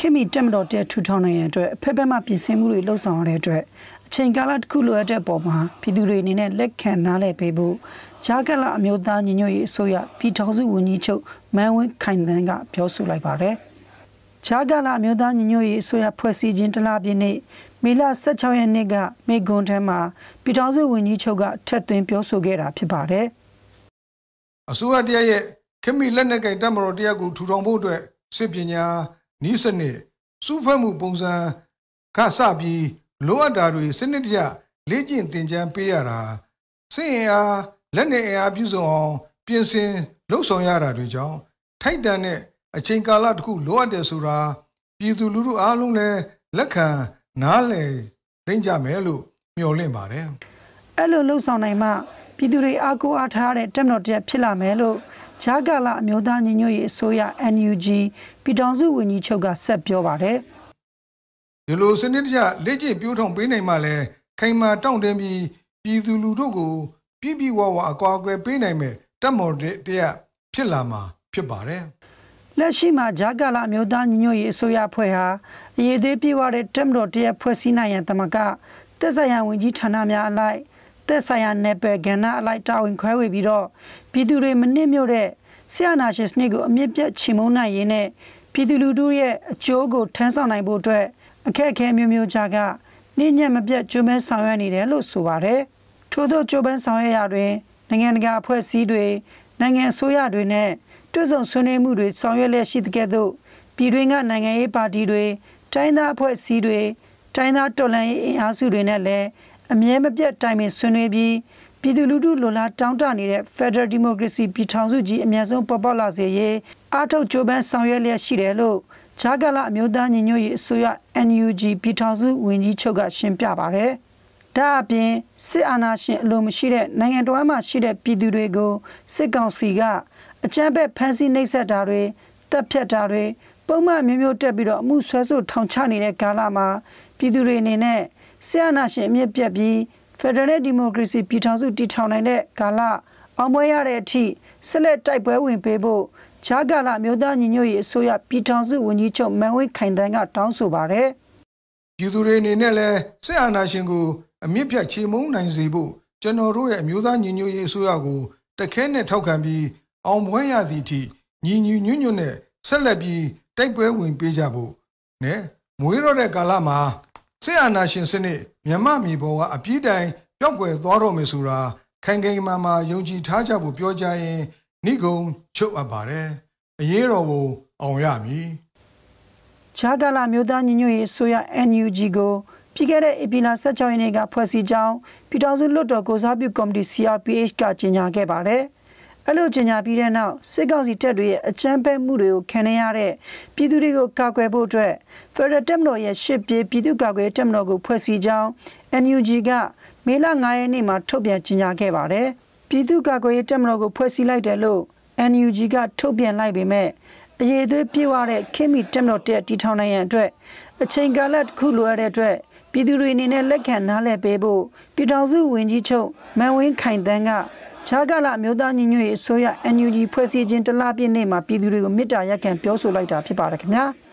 ခင်မီတက်မတော်တဲ့ထူထောင်နိုင်ရတဲ့အတွက်ဖက်ဖက်မှပြင်ဆင်မှုတွေလှုပ်ဆောင်ရတဲ့အတွက်အချိန်ကာလတစ်ခုလိုအပ်တဲ့ပုံမှာပြည်သူတွေအနေနဲ့လက်ခံနားလည်ပေးဖို့ရာကလအမျိုးသားညီညွတ်ရေးအစိုးရပြည်ထောင်စုဝန်ကြီးချုပ်မန်ဝင်းခိုင်တန်းကပြောဆိုလိုက်ပါတယ်။ရာကလအမျိုးသားညီညွတ်ရေးအစိုးရဖွဲ့စည်းခြင်းတစ်လပြည့်နေ့မေလ16ရက်နေ့ကမေဂွန်ထမ်းမှာ ပြည်ထောင်စုဝန်ကြီးချုပ်ကထက်သွင်းပြောဆိုခဲ့တာဖြစ်ပါတယ်။အစိုးရတရားရဲ့ခမီလက်နက်ကင်တပ်မတော်တရားကိုထူထောင်ဖို့အတွက်စစ်ပညာနီးစနစ်စုဖွဲ့မှုပုံစံကစပြီးလိုအပ်တာတွေစနစ်တကျလေ့ကျင့်သင်ကြားပေးရတာစစ်ရင်အားလက်နေအားပြုစုံအောင်ပြင်ဆင်လှုပ်ဆောင်ရတာတွေကြောင့်ထိုက်တန်တဲ့အချိန်ကာလတစ်ခုလိုအပ်တယ်ဆိုတာပြည်သူလူထုအားလုံးလည်းလက်ခံနားလည်သိကြမယ်လို့မျှော်လင့်ပါတယ်အဲ့လိုလှုပ်ဆောင်နိုင်မှပြည်သူတွေအားကိုးအားထားတဲ့တက်မတော်တက်ဖြစ်လာမယ်လို့ဂျာကာလာအမျိုးသားညီညွတ်ရေးအစိုးရ NUG ပြည်ထောင်စုဝန်ကြီးချုပ်ကဆက်ပြောပါတယ်ဒီလိုစနစ်တကျလက်ကျင့်ပြုထောင်ပေးနိုင်မှလည်းခိုင်မာတောင့်တင်းပြီးပြည်သူလူထုကိုပြည်ပြည်ဝဝအကွာအကွယ်ပေးနိုင်မယ်တက်မော်တက်ဖြစ်လာမှာဖြစ်ပါတယ်လက်ရှိမှာဂျာကာလာမျိုးသားညီညွတ်ရေးအစိုးရဖွဲ့ဟာအရေးသေးပြေဝတဲ့တက်မတော်တရက်ဖွဲ့စည်းနိုင်ရန်တမကတက်ဆိုင်ရာဝန်ကြီးဌာနများအလိုက်သက်ဆိုင်ရာနယ်ပယ်ကဏ္ဍအလိုက်တာဝန်ခွဲဝေပြီးတော့ပြည်သူတွေမနစ်မြို့တဲ့ဆရာနာရှင်စနစ်ကိုအမြင့်ပြတ်ချီးမွမ်းနိုင်ရင်းနဲ့ပြည်သူလူထုရဲ့အကျိုးကိုထမ်းဆောင်နိုင်ဖို့အတွက်အခက်အခဲမျိုးမျိုးကြားကနှင်းညံ့မပြတ်ကြိုးပမ်းဆောင်ရွက်နေတယ်လို့ဆိုပါတယ်။ထို့သောကြိုးပမ်းဆောင်ရွက်ရာတွင်နိုင်ငံတကာအဖွဲ့အစည်းတွေနိုင်ငံအစိုးရတွေနဲ့တွေ့ဆုံဆွေးနွေးမှုတွေဆောင်ရွက်လျက်ရှိတဲ့ကဲ့သို့ပြည်တွင်းကနိုင်ငံရေးပါတီတွေတိုင်းသားအဖွဲ့အစည်းတွေတိုင်းသားတော်လှန်ရေးအင်အားစုတွေနဲ့လည်းအမြဲမပြတ်တိုင်ပင်ဆွေးနွေးပြီးပြည်သူလူထုလိုလားတောင်းတနေတဲ့ Federal Democracy ပြည်ထောင်စုကြီးအမြဲဆုံးပေါ်ပေါက်လာစေရေးအားထုတ်ကြိုးပမ်းဆောင်ရွက်လျက်ရှိတယ်လို့ဂျာကာလာအမျိုးသားညီညွတ်ရေးအစိုးရ NUG ပြည်ထောင်စုဝန်ကြီးချုပ်ကရှင်းပြပါတယ်။ဒါအပြင်စစ်အာဏာရှင်အလိုမရှိတဲ့နိုင်ငံတော်မှာရှိတဲ့ပြည်သူတွေကိုစစ်ကောင်စီကအကြမ်းဖက်ဖမ်းဆီးနှိပ်စက်တာတွေတပ်ဖြတ်တာတွေပုံမှန်မျိုးမျိုးတက်ပြီးတော့အမှုဆွဲဆိုထောင်ချနေတဲ့ကာလမှာပြည်သူတွေအနေနဲ့ဆရာနာရှင်အမြင့်ပြက်ပြီး Federal Democracy ပြည်ထောင်စုတည်ထောင်နိုင်တဲ့ကာလအောင်ပွဲရတဲ့အထိဆက်လက်တိုက်ပွဲဝင်ပေးဖို့ဂျာကာလာမျိုးသားညီညွတ်ရေးအစိုးရပြည်ထောင်စုဝန်ကြီးချုပ်မန်ဝင်းခိုင်တန်းကတောင်းဆိုပါတယ်။ပြည်သူတွေအနေနဲ့လည်းစစ်အာဏာရှင်ကိုအမြင့်ဖြတ်ချေမှုန်းနိုင်စေဖို့ကျွန်တော်တို့ရဲ့အမျိုးသားညီညွတ်ရေးအစိုးရကိုတခဲနဲ့ထောက်ခံပြီးအောင်ပွဲရသည့်အထိညီညီညွတ်ညွတ်နဲ့ဆက်လက်ပြီးတိုက်ပွဲဝင်ပေးကြဖို့နဲ့မွေးရတဲ့ကာလမှာဆေးအာဏာရှင်စနစ်မြမမီဘောကအပြည့်တိုင်ပျောက်ကွယ်သွားတော့မယ်ဆိုတာခိုင်ခိုင်မာမာယုံကြည်ထားကြဖို့ပြောကြရင်ဏိဂုံချုပ်အပ်ပါတယ်အရေးတော်ကိုအောင်ရမည်ချာကလာမြို့သားညီညွတ်ရေးအစိုးရ NUG ကိုပြည်ခဲ့တဲ့ဧပြီလ16ရက်နေ့ကဖွဲ့စည်းကြောင်းပြည်ထောင်စုလွှတ်တော်ကိုစားပြုကော်မတီ CRPH ကကြေညာခဲ့ပါတယ်။အဲ့လိုကြေညာပြီးတဲ့နောက်စစ်ကောင်စီတပ်တွေရဲ့အကြမ်းဖက်မှုတွေကိုခံရတဲ့ပြည်သူတွေကိုကာကွယ်ဖို့အတွက် Federal တပ်မတော်ရဲ့ရှစ်ပြေပြည်သူကာကွယ်တပ်မတော်ကိုဖွဲ့စည်းကြောင်း NUG ကမေလ9ရက်နေ့မှာထုတ်ပြန်ကြေညာခဲ့ပါတယ်။ပြည်သူကာကွယ်ရေးတပ်မတော်ကိုဖွဲ့စည်းလိုက်တယ်လို့ NUG ကထုတ်ပြန်လိုက်ပေမဲ့အရေးသွေးပြည့်ဝတဲ့ခင်မီတက်မတော်တက်တီထောင်နိုင်ရန်အတွက်အချိန်ကာလတစ်ခုလိုရတဲ့အတွက်ပြည်သူတွေအနေနဲ့လက်ခံနားလည်ပေးဖို့ပြည်ထောင်စုဝန်ကြီးချုပ်မန်ဝင်းခိုင်တန်းကခြားကလအမျိုးသားညီညွတ်ရေးအစိုးရ NUG ဖွဲ့စည်းခြင်းတလပြည့်နေ့မှာပြည်သူတွေကိုမေတ္တာရပ်ခံပြောဆိုလိုက်တာဖြစ်ပါတယ်ခင်ဗျာ။